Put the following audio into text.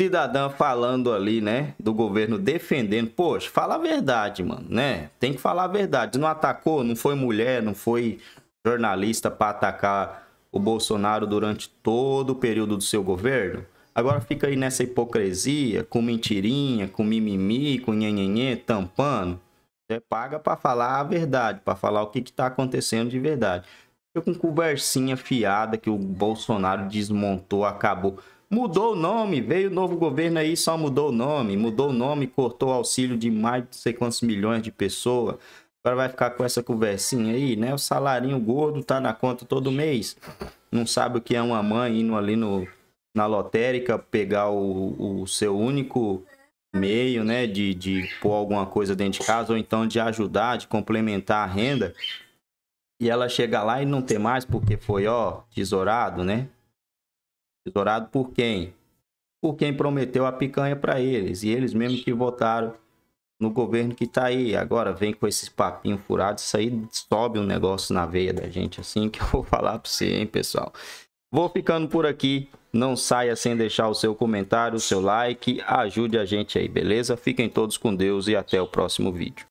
cidadã falando ali, né? Do governo defendendo. Poxa, fala a verdade, mano, né? Tem que falar a verdade. Não atacou, não foi mulher, não foi jornalista para atacar o Bolsonaro durante todo o período do seu governo. Agora fica aí nessa hipocrisia, com mentirinha, com mimimi, com nhenhenhê, tampando. Você paga para falar a verdade, para falar o que está acontecendo de verdade. Fica com conversinha fiada que o Bolsonaro desmontou, acabou. Mudou o nome, veio o novo governo aí, só mudou o nome. Mudou o nome, cortou o auxílio de mais de sei quantos milhões de pessoas. Agora vai ficar com essa conversinha aí, né? O salarinho gordo tá na conta todo mês. Não sabe o que é uma mãe indo ali no, na lotérica pegar o, o seu único meio, né? De, de pôr alguma coisa dentro de casa ou então de ajudar, de complementar a renda. E ela chega lá e não tem mais porque foi, ó, tesourado, né? Tesourado por quem? Por quem prometeu a picanha para eles. E eles mesmos que votaram no governo que tá aí. Agora vem com esses papinho furado Isso aí sobe um negócio na veia da gente, assim, que eu vou falar para você, hein, pessoal. Vou ficando por aqui. Não saia sem deixar o seu comentário, o seu like. Ajude a gente aí, beleza? Fiquem todos com Deus e até o próximo vídeo.